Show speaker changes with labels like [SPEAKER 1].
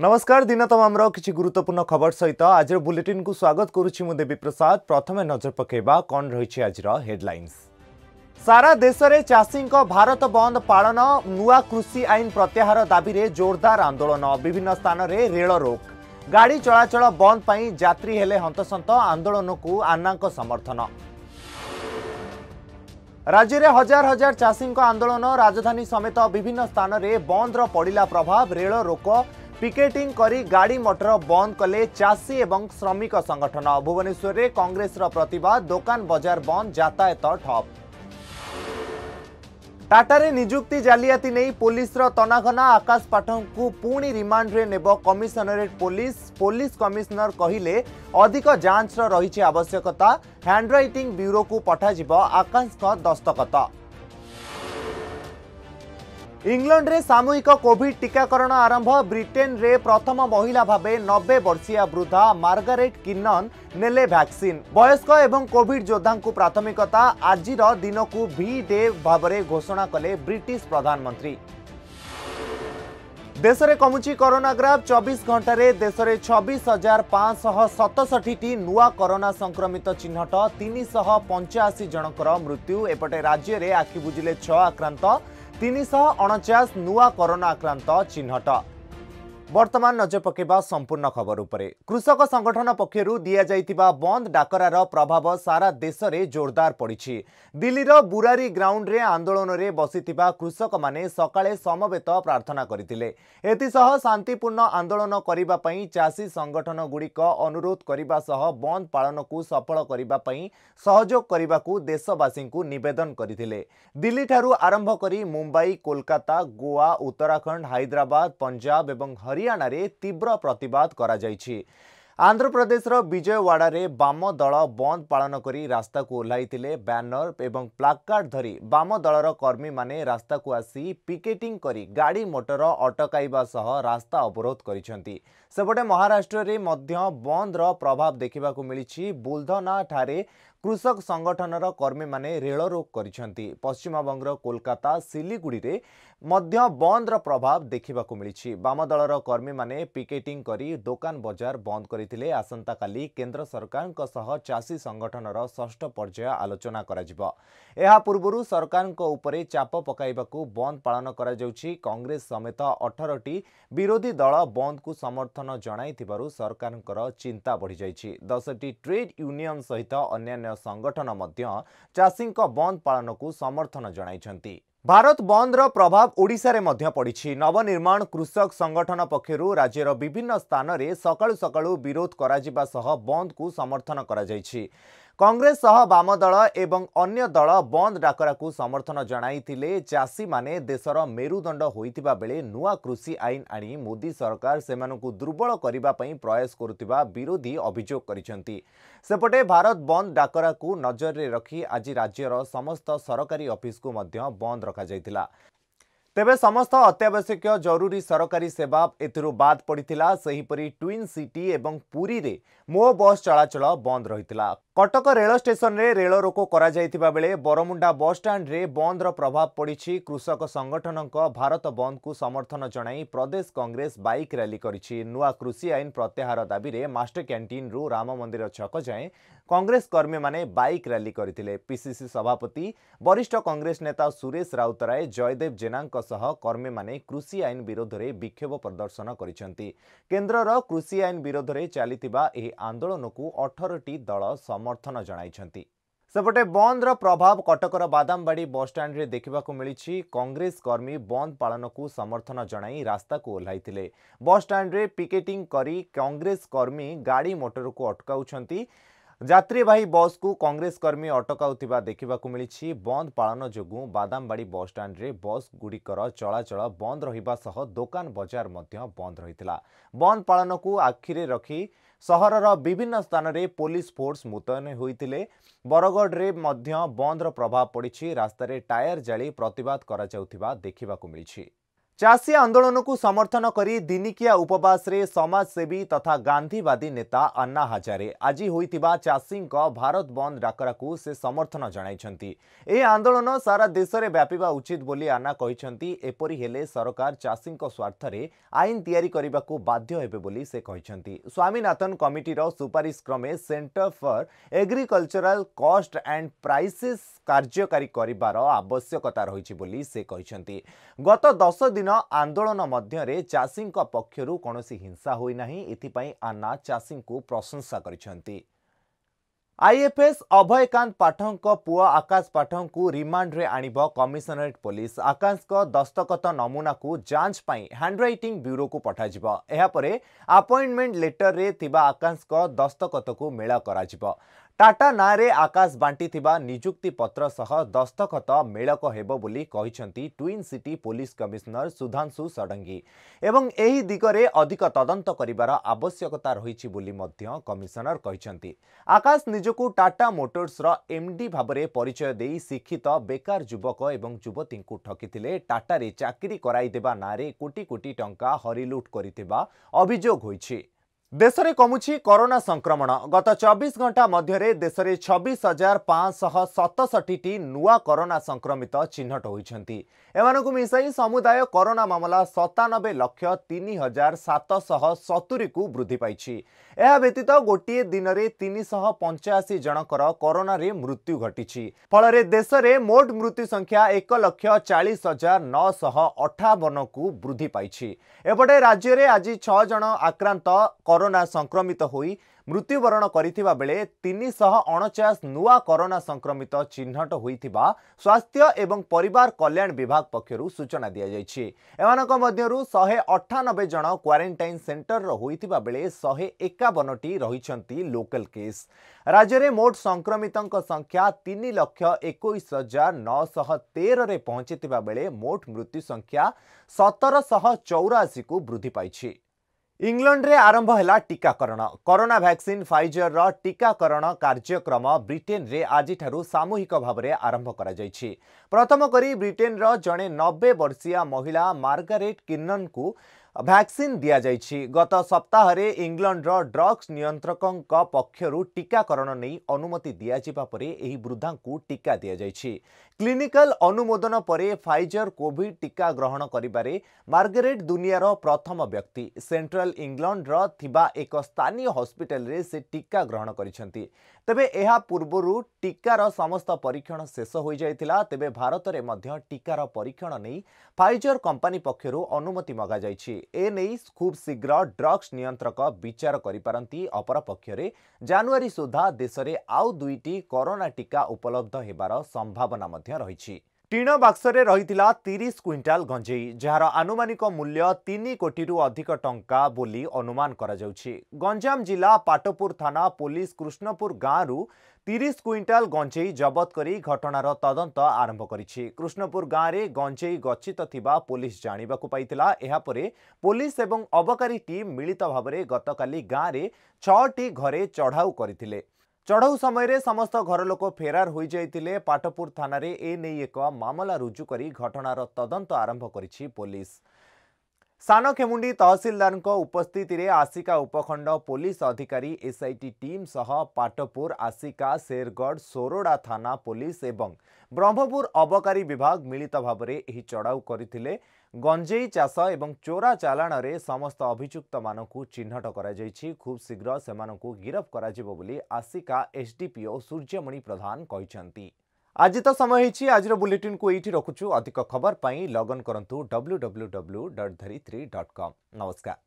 [SPEAKER 1] नमस्कार दिन तमाम कि गुरुत्वपूर्ण खबर सहित आज बुलेटिन को स्वागत करुच्ची मुझे देवी प्रसाद प्रथम नजर पकेबा कौन रही आज हेडलाइंस सारा देश में चाषी भारत बंद पालन नुआ कृषि आईन प्रत्याहार दाबी में जोरदार आंदोलन विभिन्न स्थान में रेल रोक गाड़ी चलाचल चला बंद पाई जात्री हेले हंतसंत आंदोलन को आन्ना को समर्थन राज्य में हजार हजार चाषी आंदोलन राजधानी समेत विभिन्न स्थान में बंद रो पड़ा प्रभाव रेल रोक पिकेटिङ करी गाडी मटर बन्द कले चासी ए श्रमिक संगठन भुवनेश्वरे कङ्ग्रेस र प्रतिवाद दोकान बजार बन्द जातायत ठप टाटा नियुक्ति जालियाती पोलिस्र तनाघना आकाश पाठकु पूर्ण रिमाण्डे नेब कमिसनरेट पुलिस पुलिस कमिसनर कहिले अधिक जाँच रहिछ आवश्यकता ब्यूरो को पठा आकाशको दस्तखत ଇଂଲଣ୍ଡରେ ସାମୂହିକ କୋଭିଡ୍ ଟିକାକରଣ ଆରମ୍ଭ ବ୍ରିଟେନ୍ରେ ପ୍ରଥମ ମହିଳା ଭାବେ ନବେ ବର୍ଷୀୟା ବୃଦ୍ଧା ମାର୍ଗାରେଟ୍ କିନ୍ନନ ନେଲେ ଭ୍ୟାକ୍ସିନ୍ ବୟସ୍କ ଏବଂ କୋଭିଡ୍ ଯୋଦ୍ଧାଙ୍କୁ ପ୍ରାଥମିକତା ଆଜିର ଦିନକୁ ଭି ଡେ ଭାବରେ ଘୋଷଣା କଲେ ବ୍ରିଟିଶ ପ୍ରଧାନମନ୍ତ୍ରୀ ଦେଶରେ କମୁଛି କରୋନା ଗ୍ରାଫ୍ ଚବିଶ ଘଣ୍ଟାରେ ଦେଶରେ ଛବିଶ ହଜାର ପାଞ୍ଚଶହ ସତଷଠିଟି ନୂଆ କରୋନା ସଂକ୍ରମିତ ଚିହ୍ନଟ ତିନିଶହ ପଞ୍ଚାଅଶୀ ଜଣଙ୍କର ମୃତ୍ୟୁ ଏପଟେ ରାଜ୍ୟରେ ଆଖି ବୁଜିଲେ ଛଅ ଆକ୍ରାନ୍ତ तिनश अनचास नू कोना आक्रान्त चिह्नट कृषक संगठन पक्ष दिइ बन्द डाकरार प्रभाव सारा देशले जोरदार पर्ड दिल्ली र बुरारी ग्राउन्डले रे बसीतिबा कृषक सकाले समवेत प्रार्थना गरिसह शान्तिपूर्ण आन्दोलन चासी गुडीक अनुरोध बन्द पा सफल सहयोग थारु आरंभ करी मुंबई कोलकाता गोवा उत्तराखण्ड हैद्राबा पञ्जा ହରିୟାଣାରେ ତୀବ୍ର ପ୍ରତିବାଦ କରାଯାଇଛି ଆନ୍ଧ୍ରପ୍ରଦେଶର ବିଜୟୱାଡ଼ାରେ ବାମ ଦଳ ବନ୍ଦ ପାଳନ କରି ରାସ୍ତାକୁ ଓହ୍ଲାଇଥିଲେ ବ୍ୟାନର ଏବଂ ପ୍ଲାକାର୍ଡ ଧରି ବାମ ଦଳର କର୍ମୀମାନେ ରାସ୍ତାକୁ ଆସି ପିକେଟିଂ କରି ଗାଡ଼ି ମୋଟର ଅଟକାଇବା ସହ ରାସ୍ତା ଅବରୋଧ କରିଛନ୍ତି ସେପଟେ ମହାରାଷ୍ଟ୍ରରେ ମଧ୍ୟ ବନ୍ଦର ପ୍ରଭାବ ଦେଖିବାକୁ ମିଳିଛି ବୁଲଧନାଠାରେ कृषक संगठनर कर्मी रोक पश्चिम पश्चिमबङ कोलकाता सिलिगुडी मध्य र प्रभाव देख्दा बामदल कर्मी पिकेटिंग गरि दोकान बजार बन्द गरिसम्काली केन्द्र सरकारकोषी संगठनर षष्ठ पर्याय आलोचना पूर्व सरकारको चाप पक बन्द पान केस समेत टी विरोधी दल बन्दको समर्थन जन सरकार चिन्ता बढि टी ट्रेड युनियन सहित अन्य ସଂଗଠନ ମଧ୍ୟ ଚାଷୀଙ୍କ ବନ୍ଦ ପାଳନକୁ ସମର୍ଥନ ଜଣାଇଛନ୍ତି ଭାରତ ବନ୍ଦର ପ୍ରଭାବ ଓଡ଼ିଶାରେ ମଧ୍ୟ ପଡ଼ିଛି ନବନିର୍ମାଣ କୃଷକ ସଂଗଠନ ପକ୍ଷରୁ ରାଜ୍ୟର ବିଭିନ୍ନ ସ୍ଥାନରେ ସକାଳୁ ସକାଳୁ ବିରୋଧ କରାଯିବା ସହ ବନ୍ଦକୁ ସମର୍ଥନ କରାଯାଇଛି କଂଗ୍ରେସ ସହ ବାମ ଦଳ ଏବଂ ଅନ୍ୟ ଦଳ ବନ୍ଦ ଡାକରାକୁ ସମର୍ଥନ ଜଣାଇଥିଲେ ଚାଷୀମାନେ ଦେଶର ମେରୁଦଣ୍ଡ ହୋଇଥିବା ବେଳେ ନୂଆ କୃଷି ଆଇନ ଆଣି ମୋଦି ସରକାର ସେମାନଙ୍କୁ ଦୁର୍ବଳ କରିବା ପାଇଁ ପ୍ରୟାସ କରୁଥିବା ବିରୋଧୀ ଅଭିଯୋଗ କରିଛନ୍ତି ସେପଟେ ଭାରତ ବନ୍ଦ ଡାକରାକୁ ନଜରରେ ରଖି ଆଜି ରାଜ୍ୟର ସମସ୍ତ ସରକାରୀ ଅଫିସକୁ ମଧ୍ୟ ବନ୍ଦ ରଖାଯାଇଥିଲା ତେବେ ସମସ୍ତ ଅତ୍ୟାବଶ୍ୟକ ଜରୁରୀ ସରକାରୀ ସେବା ଏଥିରୁ ବାଦ୍ ପଡ଼ିଥିଲା ସେହିପରି ଟ୍ୱିନ୍ ସିଟି ଏବଂ ପୁରୀରେ ମୋ ବସ୍ ଚଳାଚଳ ବନ୍ଦ ରହିଥିଲା କଟକ ରେଳ ଷ୍ଟେସନରେ ରେଳ ରୋକ କରାଯାଇଥିବା ବେଳେ ବରମୁଣ୍ଡା ବସ୍ଷ୍ଟାଣ୍ଡରେ ବନ୍ଦର ପ୍ରଭାବ ପଡ଼ିଛି କୃଷକ ସଂଗଠନଙ୍କ ଭାରତ ବନ୍ଦକୁ ସମର୍ଥନ ଜଣାଇ ପ୍ରଦେଶ କଂଗ୍ରେସ ବାଇକ୍ ରାଲି କରିଛି ନୂଆ କୃଷି ଆଇନ ପ୍ରତ୍ୟାହାର ଦାବିରେ ମାଷ୍ଟର କ୍ୟାଣ୍ଟିନ୍ରୁ ରାମ ମନ୍ଦିର ଛକ ଯାଏଁ କଂଗ୍ରେସ କର୍ମୀମାନେ ବାଇକ୍ ରାଲି କରିଥିଲେ ପିସିସି ସଭାପତି ବରିଷ୍ଠ କଂଗ୍ରେସ ନେତା ସୁରେଶ ରାଉତରାୟ ଜୟଦେବ ଜେନାଙ୍କ ସହ କର୍ମୀମାନେ କୃଷି ଆଇନ ବିରୋଧରେ ବିକ୍ଷୋଭ ପ୍ରଦର୍ଶନ କରିଛନ୍ତି କେନ୍ଦ୍ରର କୃଷି ଆଇନ ବିରୋଧରେ ଚାଲିଥିବା ଏହି ଆନ୍ଦୋଳନକୁ ଅଠରଟି ଦଳ ସମ समर्थन बन्द र प्रभाव कटकर बादमवाडी बसे कङ्ग्रेस कर्मी बन्द पार्थन जनताको ओहै पिकेटिंग करी कांग्रेस कर्मी गाडी मोटरको अटकाउँछ बस को कांग्रेस कर्मी अटकाउ बन्द पाँच बादमवाडी बसस्टा बसगुडिक चलाचल बन्द र दोकान बजार पालन को आखिरे रखी विभिन्न स्थानले पलिस फोर्स मुतयन हुरगड्रे बन्द्र प्रभाव पडिरा टायर करा जा प्रती गराउ ଚାଷୀ ଆନ୍ଦୋଳନକୁ ସମର୍ଥନ କରି ଦିନିକିଆ ଉପବାସରେ ସମାଜସେବୀ ତଥା ଗାନ୍ଧୀବାଦୀ ନେତା ଆନ୍ନା ହାଜାରେ ଆଜି ହୋଇଥିବା ଚାଷୀଙ୍କ ଭାରତ ବନ୍ଦ ଡାକରାକୁ ସେ ସମର୍ଥନ ଜଣାଇଛନ୍ତି ଏହି ଆନ୍ଦୋଳନ ସାରା ଦେଶରେ ବ୍ୟାପିବା ଉଚିତ ବୋଲି ଆନ୍ନା କହିଛନ୍ତି ଏପରି ହେଲେ ସରକାର ଚାଷୀଙ୍କ ସ୍ୱାର୍ଥରେ ଆଇନ ତିଆରି କରିବାକୁ ବାଧ୍ୟ ହେବେ ବୋଲି ସେ କହିଛନ୍ତି ସ୍ୱାମୀନାଥନ କମିଟିର ସୁପାରିଶ କ୍ରମେ centre for agricultural cost and prices କାର୍ଯ୍ୟକାରୀ କରିବାର ଆବଶ୍ୟକତା ରହିଛି ବୋଲି ସେ କହିଛନ୍ତି ଗତ ଦଶ ଦିନ ଦୀର୍ଘଦିନ ଆନ୍ଦୋଳନ ମଧ୍ୟରେ ଚାଷୀଙ୍କ ପକ୍ଷରୁ କୌଣସି ହିଂସା ହୋଇନାହିଁ ଏଥିପାଇଁ ଆନ୍ନା ଚାଷୀଙ୍କୁ ପ୍ରଶଂସା କରିଛନ୍ତି ଆଇଏଫ୍ଏସ୍ ଅଭୟକାନ୍ତ ପାଠକଙ୍କ ପୁଅ ଆକାଶ ପାଠକଙ୍କୁ ରିମାଣ୍ଡରେ ଆଣିବ କମିଶନରେଟ୍ ପୋଲିସ ଆକାଶଙ୍କ ଦସ୍ତଖତ ନମୁନାକୁ ଯାଞ୍ଚ ପାଇଁ ହ୍ୟାଣ୍ଡରାଇଟିଂ ବ୍ୟୁରୋକୁ ପଠାଯିବ ଏହାପରେ ଆପଏଣ୍ଟମେଣ୍ଟ ଲେଟରରେ ଥିବା ଆକାଶଙ୍କ ଦସ୍ତଖତକୁ ମେଳ କରାଯିବ ଟାଟା ନାଁରେ ଆକାଶ ବାଣ୍ଟିଥିବା ନିଯୁକ୍ତି ପତ୍ର ସହ ଦସ୍ତଖତ ମେଳକ ହେବ ବୋଲି କହିଛନ୍ତି twin city police commissioner Sudhanshu Shadangi ଏବଂ ଏହି ଦିଗରେ ଅଧିକ ତଦନ୍ତ କରିବାର ଆବଶ୍ୟକତା ରହିଛି ବୋଲି ମଧ୍ୟ କମିଶନର କହିଛନ୍ତି ଆକାଶ ନିଜକୁ ଟାଟା ମୋଟର୍ସର ଏମ୍ଡି ଭାବରେ ପରିଚୟ ଦେଇ ଶିକ୍ଷିତ ବେକାର ଯୁବକ ଏବଂ ଯୁବତୀଙ୍କୁ ଠକିଥିଲେ ଟାଟାରେ ଚାକିରି କରାଇଦେବା ନାଁରେ କୋଟି କୋଟି ଟଙ୍କା ହରିଲୁଟ୍ କରିଥିବା ଅଭିଯୋଗ ହୋଇଛି ଦେଶରେ କମୁଛି କରୋନା ସଂକ୍ରମଣ ଗତ ଚବିଶ ଘଣ୍ଟା ମଧ୍ୟରେ ଦେଶରେ ଛବିଶ ହଜାର ପାଞ୍ଚଶହ ସତଷଠିଟି ନୂଆ କରୋନା ସଂକ୍ରମିତ ଚିହ୍ନଟ ହୋଇଛନ୍ତି ଏମାନଙ୍କୁ ମିଶାଇ ସମୁଦାୟ କରୋନା ମାମଲା ସତାନବେ ଲକ୍ଷ ତିନି ହଜାର ସାତଶହ ସତୁରିକୁ ବୃଦ୍ଧି ପାଇଛି ଏହା ବ୍ୟତୀତ ଗୋଟିଏ ଦିନରେ ତିନିଶହ ପଞ୍ଚାଅଶୀ ଜଣଙ୍କର କରୋନାରେ ମୃତ୍ୟୁ ଘଟିଛି ଫଳରେ ଦେଶରେ ମୋଟ ମୃତ୍ୟୁ ସଂଖ୍ୟା ଏକ ଲକ୍ଷ ଚାଳିଶ ହଜାର ନଅଶହ ଅଠାବନକୁ ବୃଦ୍ଧି ପାଇଛି ଏପଟେ ରାଜ୍ୟରେ ଆଜି ଛଅ ଜଣ ଆକ୍ରାନ୍ତ କରୋନା संक्रमित हु मृत्युवरण गरिस कोरोना संक्रमित एवं परिवार कल्याण विभाग पक्ष सूचना दिु श अठानब्बे जन क्वार सेन्टर हुने शे एक लोकाल केस राज्यले मोट संक्रमितको संख्या तिन लक्ष एकैश हजार ने पहुँच मोट मृत्यु संख्या श चौराशी वृद्धि ଇଂଲଣ୍ଡରେ ଆରମ୍ଭ ହେଲା ଟୀକାକରଣ କରୋନା ଭ୍ୟାକ୍ସିନ୍ ଫାଇଜରର ଟୀକାକରଣ କାର୍ଯ୍ୟକ୍ରମ ବ୍ରିଟେନ୍ରେ ଆଜିଠାରୁ ସାମୂହିକ ଭାବରେ ଆରମ୍ଭ କରାଯାଇଛି ପ୍ରଥମ କରି ବ୍ରିଟେନ୍ର ଜଣେ ନବେ ବର୍ଷୀୟା ମହିଳା ମାର୍ଗାରେଟ୍ କିନ୍ନନଙ୍କୁ ଭ୍ୟାକ୍ସିନ୍ ଦିଆଯାଇଛି ଗତ ସପ୍ତାହରେ ଇଂଲଣ୍ଡର ଡ୍ରଗ୍ସ ନିୟନ୍ତ୍ରକଙ୍କ ପକ୍ଷରୁ ଟିକାକରଣ ନେଇ ଅନୁମତି ଦିଆଯିବା ପରେ ଏହି ବୃଦ୍ଧାଙ୍କୁ ଟିକା ଦିଆଯାଇଛି କ୍ଲିନିକାଲ ଅନୁମୋଦନ ପରେ ଫାଇଜର କୋଭିଡ୍ ଟିକା ଗ୍ରହଣ କରିବାରେ ମାର୍ଗାରେଟ୍ ଦୁନିଆର ପ୍ରଥମ ବ୍ୟକ୍ତି ସେଣ୍ଟ୍ରାଲ ଇଂଲଣ୍ଡର ଥିବା ଏକ ସ୍ଥାନୀୟ ହସ୍ପିଟାଲରେ ସେ ଟିକା ଗ୍ରହଣ କରିଛନ୍ତି ତେବେ ଏହା ପୂର୍ବରୁ ଟିକାର ସମସ୍ତ ପରୀକ୍ଷଣ ଶେଷ ହୋଇଯାଇଥିଲା ତେବେ ଭାରତରେ ମଧ୍ୟ ଟିକାର ପରୀକ୍ଷଣ ନେଇ ଫାଇଜର କମ୍ପାନୀ ପକ୍ଷରୁ ଅନୁମତି ମଗାଯାଇଛି ଏନେଇ ଖୁବ୍ ଶୀଘ୍ର ଡ୍ରଗ୍ସ ନିୟନ୍ତ୍ରକ ବିଚାର କରିପାରନ୍ତି ଅପରପକ୍ଷରେ ଜାନୁଆରୀ ସୁଦ୍ଧା ଦେଶରେ ଆଉ ଦୁଇଟି କରୋନା ଟିକା ଉପଲବ୍ଧ ହେବାର ସମ୍ଭାବନା ମଧ୍ୟ ରହିଛି ଟିଣ ବାକ୍ସରେ ରହିଥିଲା ତିରିଶ କ୍ୱିଣ୍ଟାଲ ଗଞ୍ଜେଇ ଯାହାର ଆନୁମାନିକ ମୂଲ୍ୟ ତିନି କୋଟିରୁ ଅଧିକ ଟଙ୍କା ବୋଲି ଅନୁମାନ କରାଯାଉଛି ଗଞ୍ଜାମ ଜିଲ୍ଲା ପାଟପୁର ଥାନା ପୋଲିସ କୃଷ୍ଣପୁର ଗାଁରୁ ତିରିଶ କ୍ୱିଣ୍ଟାଲ ଗଞ୍ଜେଇ ଜବତ କରି ଘଟଣାର ତଦନ୍ତ ଆରମ୍ଭ କରିଛି କୃଷ୍ଣପୁର ଗାଁରେ ଗଞ୍ଜେଇ ଗଚ୍ଛିତ ଥିବା ପୋଲିସ ଜାଣିବାକୁ ପାଇଥିଲା ଏହାପରେ ପୋଲିସ ଏବଂ ଅବକାରୀ ଟିମ୍ ମିଳିତ ଭାବରେ ଗତକାଲି ଗାଁରେ ଛଅଟି ଘରେ ଚଢ଼ାଉ କରିଥିଲେ ଚଢ଼ଉ ସମୟରେ ସମସ୍ତ ଘରଲୋକ ଫେରାର ହୋଇଯାଇଥିଲେ ପାଟପୁର ଥାନାରେ ଏ ନେଇ ଏକ ମାମଲା ରୁଜୁ କରି ଘଟଣାର ତଦନ୍ତ ଆରମ୍ଭ କରିଛି ପୋଲିସ ସାନ ଖେମୁଣ୍ଡି ତହସିଲଦାରଙ୍କ ଉପସ୍ଥିତିରେ ଆସିକା ଉପଖଣ୍ଡ ପୋଲିସ ଅଧିକାରୀ ଏସ୍ଆଇଟି ଟିମ୍ ସହ ପାଟପୁର ଆସିକା ଶେରଗଡ଼ ସୋରଡ଼ା ଥାନା ପୋଲିସ ଏବଂ ବ୍ରହ୍ମପୁର ଅବକାରୀ ବିଭାଗ ମିଳିତ ଭାବରେ ଏହି ଚଢ଼ାଉ କରିଥିଲେ ଗଞ୍ଜେଇ ଚାଷ ଏବଂ ଚୋରା ଚାଲାଣରେ ସମସ୍ତ ଅଭିଯୁକ୍ତମାନଙ୍କୁ ଚିହ୍ନଟ କରାଯାଇଛି ଖୁବ୍ ଶୀଘ୍ର ସେମାନଙ୍କୁ ଗିରଫ କରାଯିବ ବୋଲି ଆସିକା ଏସ୍ଡିପିଓ ସୂର୍ଯ୍ୟମଣି ପ୍ରଧାନ କହିଛନ୍ତି ଆଜି ତ ସମୟ ହୋଇଛି ଆଜିର ବୁଲେଟିନ୍କୁ ଏଇଠି ରଖୁଛୁ ଅଧିକ ଖବର ପାଇଁ ଲଗ୍ଅନ୍ କରନ୍ତୁ W W W dot Dharitri dot com ନମସ୍କାର